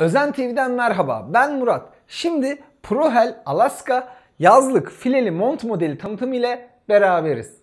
Özen TV'den merhaba. Ben Murat. Şimdi Prohel Alaska yazlık fileli mont modeli tanıtımı ile beraberiz.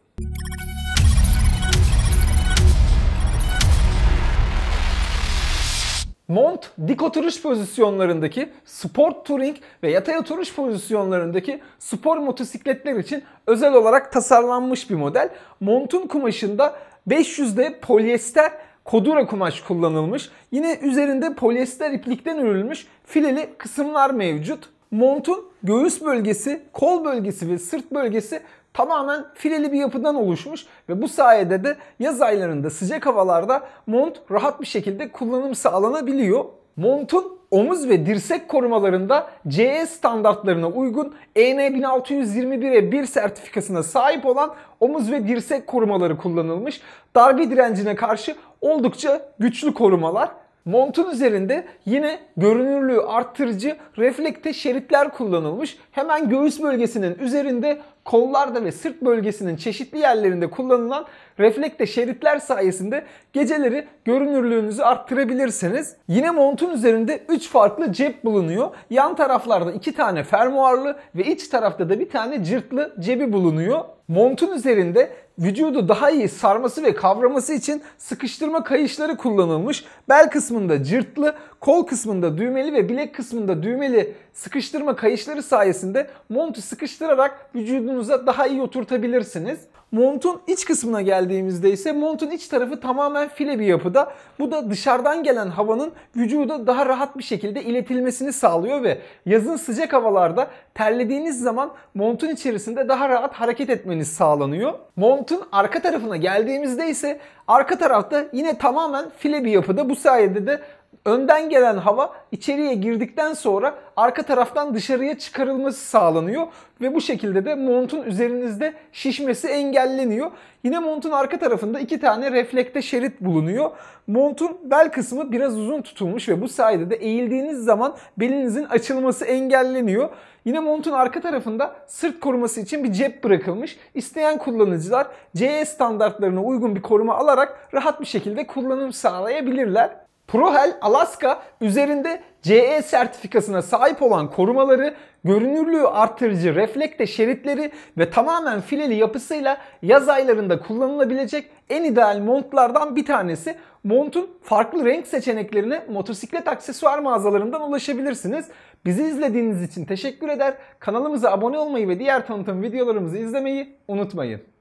Mont dik oturuş pozisyonlarındaki sport touring ve yatay oturuş pozisyonlarındaki spor motosikletler için özel olarak tasarlanmış bir model. Montun kumaşında 500D polyester kodura kumaş kullanılmış. Yine üzerinde polyester iplikten örülmüş fileli kısımlar mevcut. Montun göğüs bölgesi, kol bölgesi ve sırt bölgesi tamamen fileli bir yapıdan oluşmuş ve bu sayede de yaz aylarında sıcak havalarda mont rahat bir şekilde kullanım sağlanabiliyor. Montun omuz ve dirsek korumalarında CE standartlarına uygun EN1621'e 1 sertifikasına sahip olan omuz ve dirsek korumaları kullanılmış. Darbe direncine karşı oldukça güçlü korumalar. Montun üzerinde yine görünürlüğü arttırıcı reflekte şeritler kullanılmış. Hemen göğüs bölgesinin üzerinde kollarda ve sırt bölgesinin çeşitli yerlerinde kullanılan reflekte şeritler sayesinde geceleri görünürlüğünüzü arttırabilirsiniz. Yine montun üzerinde 3 farklı cep bulunuyor. Yan taraflarda 2 tane fermuarlı ve iç tarafta da bir tane cırtlı cebi bulunuyor. Montun üzerinde vücudu daha iyi sarması ve kavraması için sıkıştırma kayışları kullanılmış. Bel kısmında cırtlı, kol kısmında düğmeli ve bilek kısmında düğmeli sıkıştırma kayışları sayesinde montu sıkıştırarak vücudun montumuza daha iyi oturtabilirsiniz. Montun iç kısmına geldiğimizde ise montun iç tarafı tamamen file bir yapıda. Bu da dışarıdan gelen havanın vücuda daha rahat bir şekilde iletilmesini sağlıyor ve yazın sıcak havalarda terlediğiniz zaman montun içerisinde daha rahat hareket etmeniz sağlanıyor. Montun arka tarafına geldiğimizde ise arka tarafta yine tamamen file bir yapıda. Bu sayede de önden gelen hava içeriye girdikten sonra arka taraftan dışarıya çıkarılması sağlanıyor ve bu şekilde de montun üzerinizde şişmesi engelleniyor. Yine montun arka tarafında iki tane reflekte şerit bulunuyor. Montun bel kısmı biraz uzun tutulmuş ve bu sayede de eğildiğiniz zaman belinizin açılması engelleniyor. Yine montun arka tarafında sırt koruması için bir cep bırakılmış. İsteyen kullanıcılar CE standartlarına uygun bir koruma alarak rahat bir şekilde kullanım sağlayabilirler. Prohel Alaska üzerinde CE sertifikasına sahip olan korumaları, görünürlüğü artırıcı reflekte şeritleri ve tamamen fileli yapısıyla yaz aylarında kullanılabilecek en ideal montlardan bir tanesi. Montun farklı renk seçeneklerine motosiklet aksesuar mağazalarından ulaşabilirsiniz. Bizi izlediğiniz için teşekkür eder. Kanalımıza abone olmayı ve diğer tanıtım videolarımızı izlemeyi unutmayın.